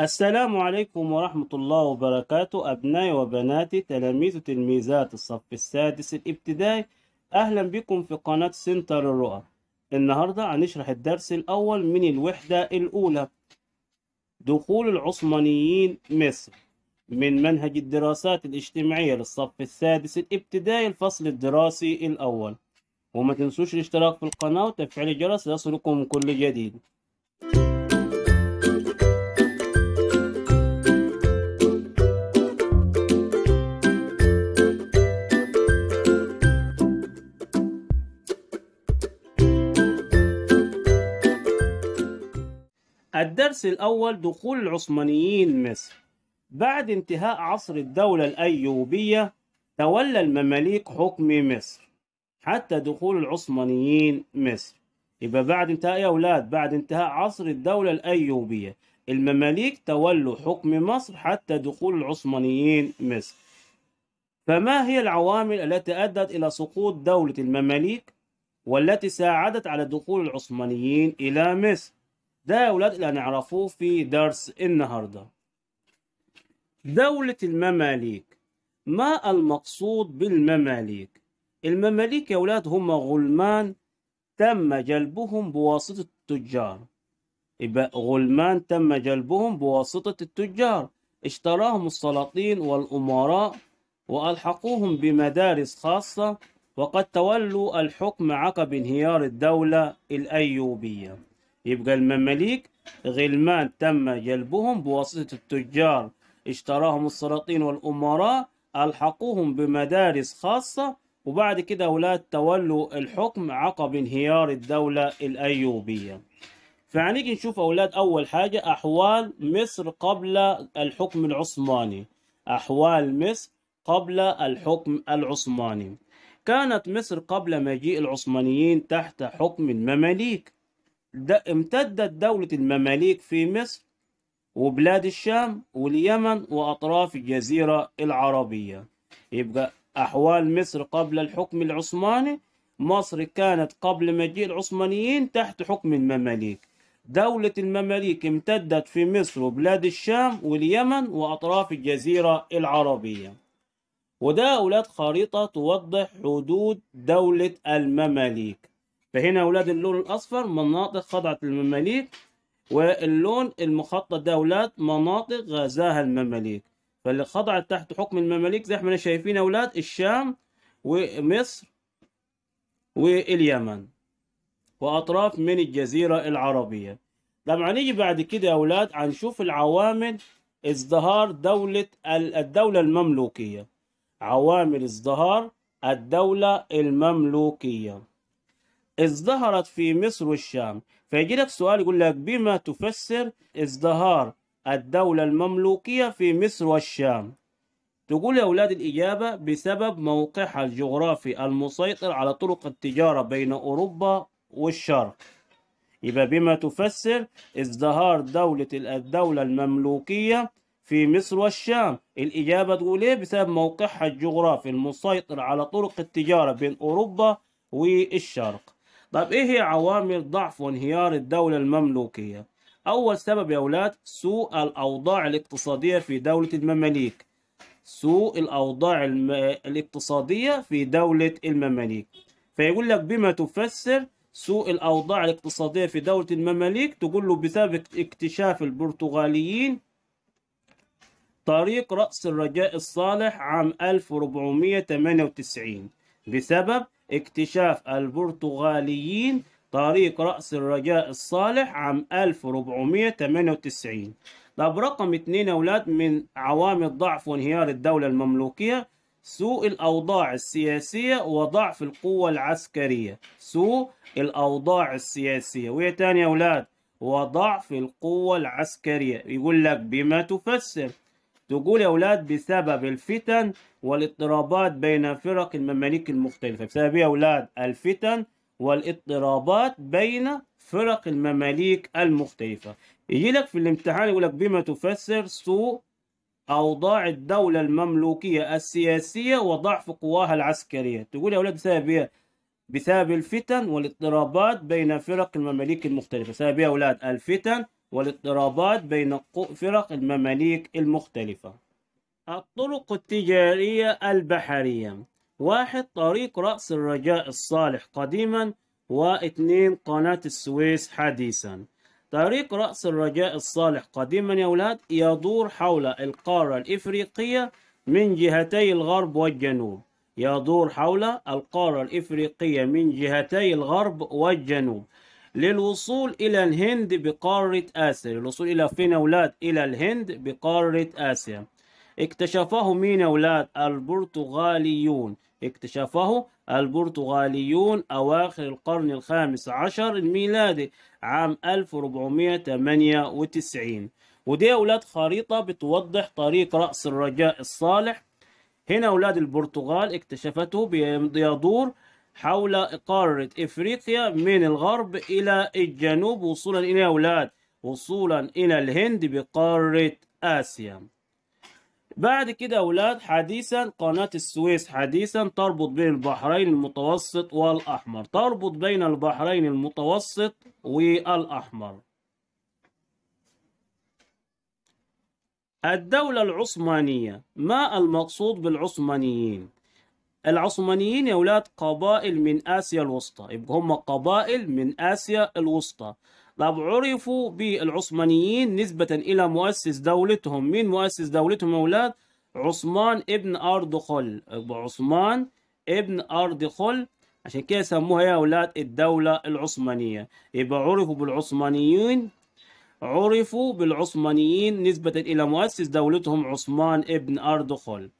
السلام عليكم ورحمة الله وبركاته أبنائي وبناتي تلاميذ وتلميذات الصف السادس الابتدائي أهلا بكم في قناة سنتر الرؤى النهاردة هنشرح الدرس الأول من الوحدة الأولى دخول العثمانيين مصر من منهج الدراسات الاجتماعية للصف السادس الابتدائي الفصل الدراسي الأول وما تنسوش الاشتراك في القناة وتفعيل الجرس ليصلكم كل جديد الدرس الأول دخول العثمانيين مصر بعد انتهاء عصر الدولة الأيوبية تولى المماليك حكم مصر حتى دخول العثمانيين مصر يبقى بعد انتهاء يا أولاد بعد انتهاء عصر الدولة الأيوبية المماليك تولوا حكم مصر حتى دخول العثمانيين مصر فما هي العوامل التي أدت إلى سقوط دولة المماليك والتي ساعدت على دخول العثمانيين إلى مصر ده يا ولاد اللي هنعرفوه في درس النهارده دولة المماليك ما المقصود بالمماليك المماليك يا ولاد هم غلمان تم جلبهم بواسطة التجار يبقى غلمان تم جلبهم بواسطة التجار اشتراهم السلاطين والأمراء وألحقوهم بمدارس خاصة وقد تولوا الحكم عقب انهيار الدولة الأيوبية يبقى المماليك غلمان تم جلبهم بواسطة التجار اشتراهم السلاطين والأمراء ألحقوهم بمدارس خاصة وبعد كده أولاد تولوا الحكم عقب انهيار الدولة الأيوبية فعنيك نشوف أولاد أول حاجة أحوال مصر قبل الحكم العثماني أحوال مصر قبل الحكم العثماني كانت مصر قبل مجيء العثمانيين تحت حكم المماليك امتدت دولة المماليك في مصر وبلاد الشام واليمن وأطراف الجزيرة العربية يبقى أحوال مصر قبل الحكم العثماني مصر كانت قبل مجيء العثمانيين تحت حكم المماليك دولة المماليك امتدت في مصر وبلاد الشام واليمن وأطراف الجزيرة العربية وده أولاد خريطة توضح حدود دولة المماليك فهنا أولاد اللون الأصفر مناطق خضعت للمماليك واللون المخطط ده أولاد مناطق غزاها المماليك فاللي خضعت تحت حكم المماليك زي ما احنا شايفين أولاد الشام ومصر واليمن وأطراف من الجزيرة العربية لما نيجي بعد كده يا أولاد هنشوف العوامل ازدهار دولة الدولة المملوكية عوامل ازدهار الدولة المملوكية ازدهرت في مصر والشام فيجي لك سؤال يقول لك بما تفسر ازدهار الدولة المملوكية في مصر والشام تقول يا أولاد الإجابة بسبب موقعها الجغرافي المسيطر على طرق التجارة بين أوروبا والشرق يبقى بما تفسر ازدهار دولة الدولة المملوكية في مصر والشام الإجابة تقول إيه بسبب موقعها الجغرافي المسيطر على طرق التجارة بين أوروبا والشرق طب إيه هي عوامل ضعف وانهيار الدولة المملوكية؟ أول سبب يا أولاد سوء الأوضاع الاقتصادية في دولة المماليك سوء الأوضاع الاقتصادية في دولة المماليك فيقول لك بما تفسر سوء الأوضاع الاقتصادية في دولة المماليك تقول له بسبب اكتشاف البرتغاليين طريق رأس الرجاء الصالح عام 1498 بسبب اكتشاف البرتغاليين طريق رأس الرجاء الصالح عام 1498 طب رقم اتنين يا أولاد من عوامل ضعف وانهيار الدولة المملوكية سوء الأوضاع السياسية وضعف القوة العسكرية سوء الأوضاع السياسية ويا تاني يا أولاد وضعف القوة العسكرية يقول لك بما تفسر تقول يا أولاد بسبب الفتن والاضطرابات بين فرق المماليك المختلفة بسبب يا أولاد الفتن والاضطرابات بين فرق المماليك المختلفة يجي لك في الامتحان يقول لك بما تفسر سوء أوضاع الدولة المملوكية السياسية وضعف قواها العسكرية تقول يا أولاد بسبب إيه؟ بسبب الفتن والاضطرابات بين فرق المماليك المختلفة بسبب إيه يا أولاد الفتن والاضطرابات بين فرق المماليك المختلفة الطرق التجارية البحرية واحد طريق رأس الرجاء الصالح قديما واثنين قناة السويس حديثا طريق رأس الرجاء الصالح قديما يا أولاد يدور حول القارة الإفريقية من جهتي الغرب والجنوب يدور حول القارة الإفريقية من جهتي الغرب والجنوب للوصول إلى الهند بقارة آسيا للوصول إلى فين أولاد إلى الهند بقارة آسيا اكتشفه مين أولاد البرتغاليون اكتشفه البرتغاليون أواخر القرن الخامس عشر الميلادي عام 1498 ودي أولاد خريطة بتوضح طريق رأس الرجاء الصالح هنا أولاد البرتغال اكتشفته بيدور حول قارة إفريقيا من الغرب إلى الجنوب وصولا إلى أولاد وصولا إلى الهند بقارة آسيا بعد كده أولاد حديثا قناة السويس حديثا تربط بين البحرين المتوسط والأحمر تربط بين البحرين المتوسط والأحمر الدولة العثمانية ما المقصود بالعثمانيين العثمانيين يا ولاد قبائل من آسيا الوسطى يبقى هم قبائل من آسيا الوسطى طب عرفوا بالعثمانيين نسبة إلى مؤسس دولتهم مين مؤسس دولتهم يا ولاد عثمان ابن أردخل يبقى عثمان ابن أردخل عشان كده سموها يا ولاد الدولة العثمانية يبقى عرفوا بالعثمانيين عرفوا بالعثمانيين نسبة إلى مؤسس دولتهم عثمان ابن أردخل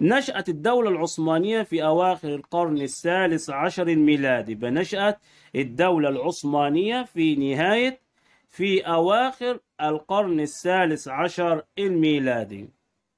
نشأت الدولة العثمانية في أواخر القرن الثالث عشر الميلادي بنشأت الدولة العثمانية في نهاية في أواخر القرن الثالث عشر الميلادي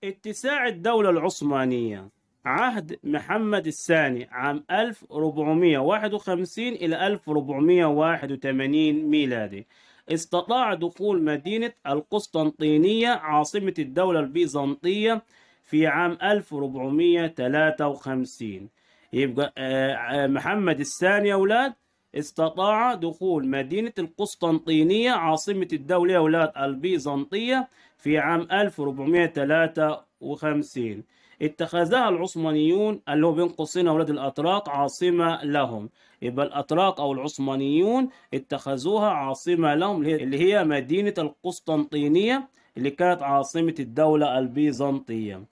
اتساع الدولة العثمانية عهد محمد الثاني عام 1451 إلى 1481 ميلادي استطاع دخول مدينة القسطنطينية عاصمة الدولة البيزنطية في عام 1453 يبقى آه، آه، محمد الثاني يا أولاد استطاع دخول مدينة القسطنطينية عاصمة الدولة يا أولاد البيزنطية في عام 1453 اتخذها العثمانيون اللي هو بين قوسين أولاد الأتراك عاصمة لهم يبقى الأتراك أو العثمانيون اتخذوها عاصمة لهم اللي هي مدينة القسطنطينية اللي كانت عاصمة الدولة البيزنطية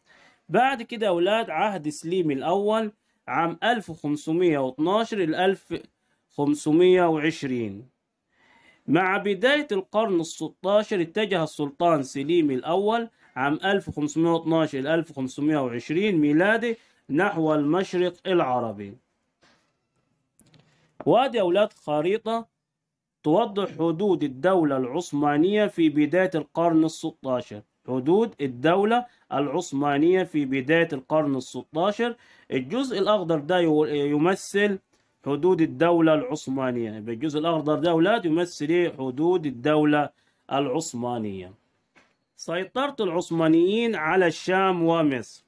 بعد كده أولاد عهد سليم الأول عام 1512 إلى 1520 مع بداية القرن ال16 اتجه السلطان سليم الأول عام 1512 إلى 1520 ميلادي نحو المشرق العربي وهذه أولاد خريطة توضح حدود الدولة العثمانية في بداية القرن ال16 حدود الدولة العثمانية في بداية القرن الستاشر الجزء الأخضر ده يمثل حدود الدولة العثمانية يبقى الجزء الأخضر ده أولاد يمثل إيه؟ حدود الدولة العثمانية سيطرة العثمانيين على الشام ومصر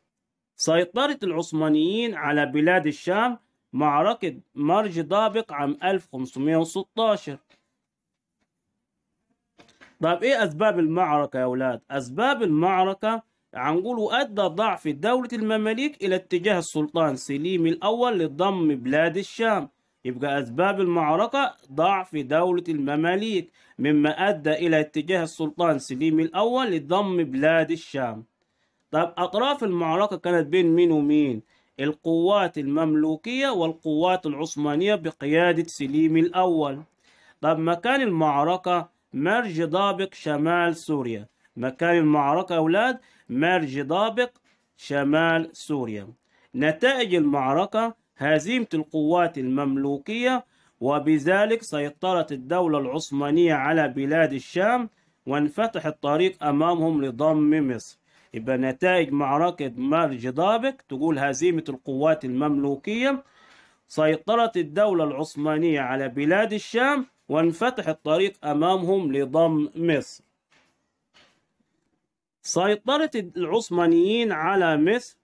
سيطرة العثمانيين على بلاد الشام معركة مرج دابق عام 1516 طيب ايه اسباب المعركه يا اولاد اسباب المعركه هنقول ادى ضعف دوله المماليك الى اتجاه السلطان سليم الاول لضم بلاد الشام يبقى أسباب المعركة ضعف دولة المماليك مما أدى إلى اتجاه السلطان سليم الأول لضم بلاد الشام طيب أطراف المعركة كانت بين مين ومين؟ القوات المملوكية والقوات العثمانية بقيادة سليم الأول طب مكان المعركة مرج ضابق شمال سوريا مكان المعركة أولاد مرج ضابق شمال سوريا نتائج المعركة هزيمة القوات المملوكية وبذلك سيطرت الدولة العثمانية على بلاد الشام وانفتح الطريق أمامهم لضم مصر يبقى نتائج معركة مرج ضابق تقول هزيمة القوات المملوكية سيطرت الدولة العثمانية على بلاد الشام وانفتح الطريق أمامهم لضم مصر سيطرت العثمانيين على مصر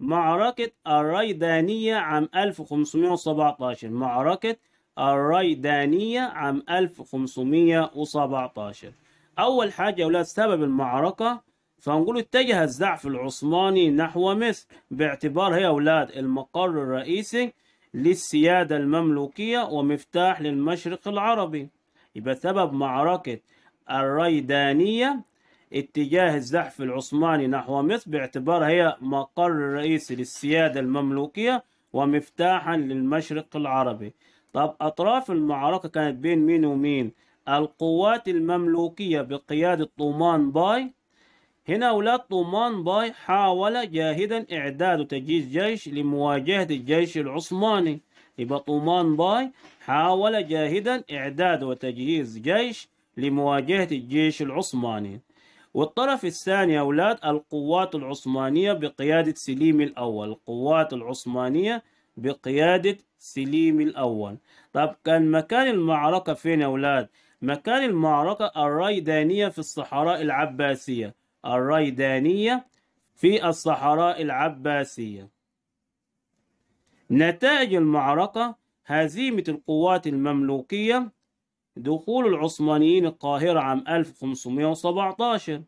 معركة الريدانية عام 1517 معركة الريدانية عام 1517 أول حاجة يا أولاد سبب المعركة فنقول اتجه الزعف العثماني نحو مصر باعتبار هي أولاد المقر الرئيسي للسيادة المملوكية ومفتاح للمشرق العربي يبقى سبب معركة الريدانية اتجاه الزحف العثماني نحو مصر باعتبارها هي مقر رئيسي للسيادة المملوكية ومفتاحا للمشرق العربي طب أطراف المعركة كانت بين مين ومين القوات المملوكية بقيادة طومان باي هنا أولاد طومان باي حاول جاهدا إعداد وتجهيز جيش لمواجهة الجيش العثماني يبقى طومان باي حاول جاهدا إعداد وتجهيز جيش لمواجهة الجيش العثماني والطرف الثاني أولاد القوات العثمانية بقيادة سليم الأول القوات العثمانية بقيادة سليم الأول طب كان مكان المعركة فين يا أولاد؟ مكان المعركة الريدانية في الصحراء العباسية الريدانية في الصحراء العباسية نتائج المعركة هزيمة القوات المملوكية دخول العثمانيين القاهرة عام 1517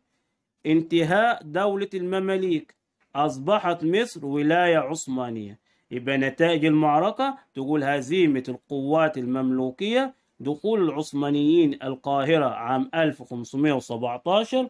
انتهاء دولة المماليك أصبحت مصر ولاية عثمانية يبقى نتائج المعركة تقول هزيمة القوات المملوكية دخول العثمانيين القاهرة عام 1517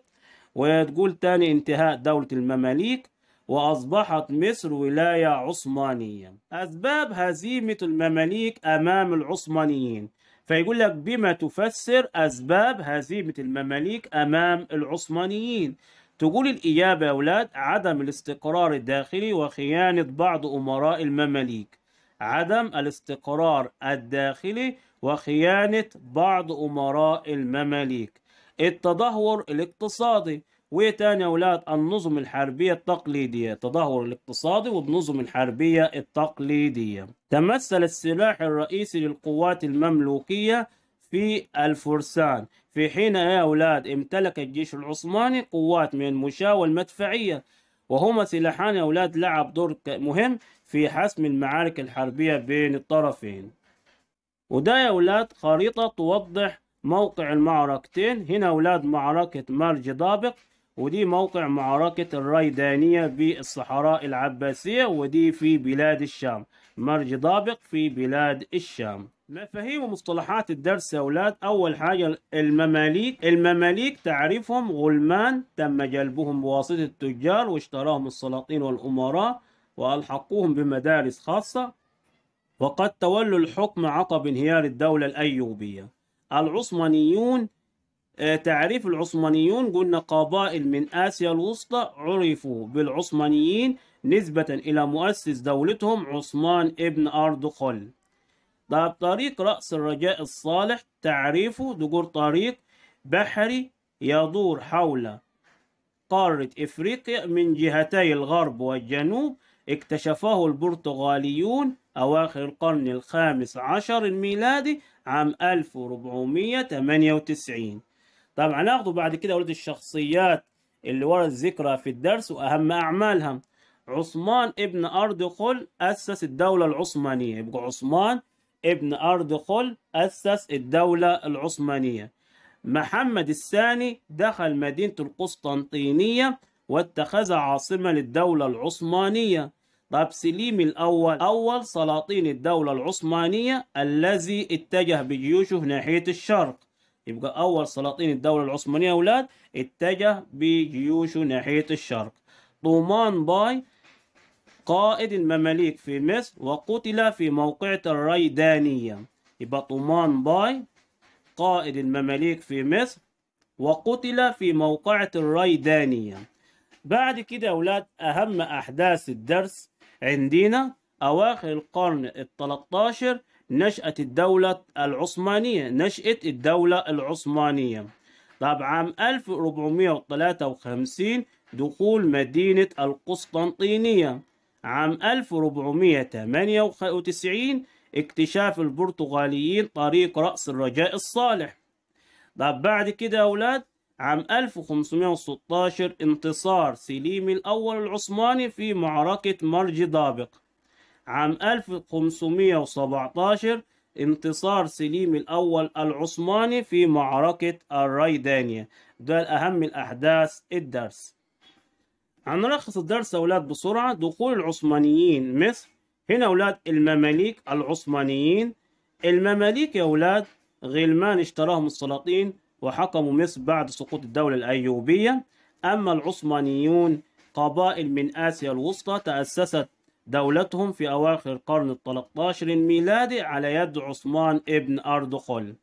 وتقول تاني انتهاء دولة المماليك وأصبحت مصر ولاية عثمانية أسباب هزيمة المماليك أمام العثمانيين فيقول لك بما تفسر أسباب هزيمة المماليك أمام العثمانيين تقول الإجابة يا أولاد عدم الاستقرار الداخلي وخيانة بعض أمراء المماليك عدم الاستقرار الداخلي وخيانة بعض أمراء المماليك التدهور الاقتصادي وتاني يا اولاد النظم الحربية التقليدية التدهور الاقتصادي والنظم الحربية التقليدية تمثل السلاح الرئيسي للقوات المملوكية في الفرسان في حين يا أولاد امتلك الجيش العثماني قوات من المشاة والمدفعية وهما سلاحان يا أولاد لعب دور مهم في حسم المعارك الحربية بين الطرفين وده يا أولاد خريطة توضح موقع المعركتين هنا أولاد معركة مرج ضابق ودي موقع معركة الريدانية بالصحراء العباسية ودي في بلاد الشام مرج ضابق في بلاد الشام مفاهيم ومصطلحات الدرس يا أولاد أول حاجة المماليك المماليك تعريفهم غلمان تم جلبهم بواسطة التجار واشتراهم السلاطين والأمراء وألحقوهم بمدارس خاصة وقد تولوا الحكم عقب انهيار الدولة الأيوبية العثمانيون آه، تعريف العثمانيون قلنا قبائل من آسيا الوسطى عرفوا بالعثمانيين نسبة إلى مؤسس دولتهم عثمان ابن أردخل طب طريق رأس الرجاء الصالح تعريفه دجور طريق بحري يدور حول قارة إفريقيا من جهتي الغرب والجنوب اكتشفه البرتغاليون أواخر القرن الخامس عشر الميلادي عام 1498 طبعا ناخذ بعد كده ولد الشخصيات اللي ورد ذكرها في الدرس وأهم أعمالها عثمان ابن أردخل أسس الدولة العثمانية يبقى عثمان ابن أردخل أسس الدولة العثمانية محمد الثاني دخل مدينة القسطنطينية واتخذ عاصمة للدولة العثمانية طب سليم الأول أول سلاطين الدولة العثمانية الذي اتجه بجيوشه ناحية الشرق يبقى أول سلاطين الدولة العثمانية أولاد اتجه بجيوشه ناحية الشرق طومان باي قائد المماليك في مصر وقتل في موقعة الريدانية يبقى طومان باي قائد المماليك في مصر وقتل في موقعة الريدانية بعد كده يا أولاد أهم أحداث الدرس عندنا أواخر القرن التلتاشر نشأة الدولة العثمانية نشأة الدولة العثمانية طبعا عام 1453 دخول مدينة القسطنطينية عام 1498 اكتشاف البرتغاليين طريق رأس الرجاء الصالح طب بعد كده يا أولاد عام 1516 انتصار سليم الأول العثماني في معركة مرج دابق عام 1517 انتصار سليم الأول العثماني في معركة الريدانية ده أهم الأحداث الدرس هنلخص الدرس أولاد بسرعة دخول العثمانيين مصر هنا أولاد المماليك العثمانيين المماليك يا أولاد غلمان اشتراهم السلاطين وحكموا مصر بعد سقوط الدولة الأيوبية أما العثمانيون قبائل من آسيا الوسطى تأسست دولتهم في أواخر القرن ال13 الميلادي على يد عثمان ابن أردخل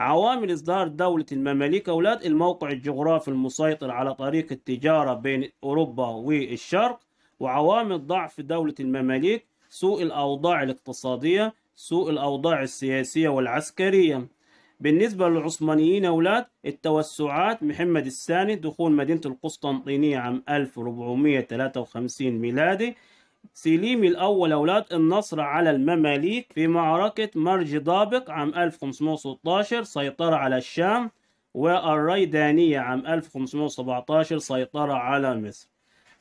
عوامل إصدار دولة المماليك أولاد الموقع الجغرافي المسيطر على طريق التجارة بين أوروبا والشرق وعوامل ضعف دولة المماليك سوء الأوضاع الاقتصادية سوء الأوضاع السياسية والعسكرية بالنسبة للعثمانيين أولاد التوسعات محمد الثاني دخول مدينة القسطنطينية عام 1453 ميلادي سليم الأول أولاد النصر على المماليك في معركة مرج ضابق عام 1516 سيطرة على الشام والريدانية عام 1517 سيطرة على مصر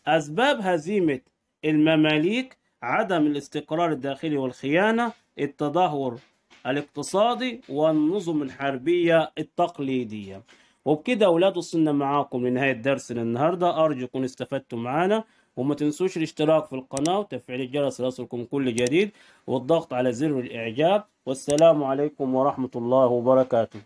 أسباب هزيمة المماليك عدم الاستقرار الداخلي والخيانة التدهور الاقتصادي والنظم الحربية التقليدية وبكده أولاد وصلنا معاكم لنهاية درسنا النهاردة أرجو تكونوا استفدتوا معانا وما تنسوش الاشتراك في القناة وتفعيل الجرس ليصلكم كل جديد والضغط على زر الإعجاب والسلام عليكم ورحمة الله وبركاته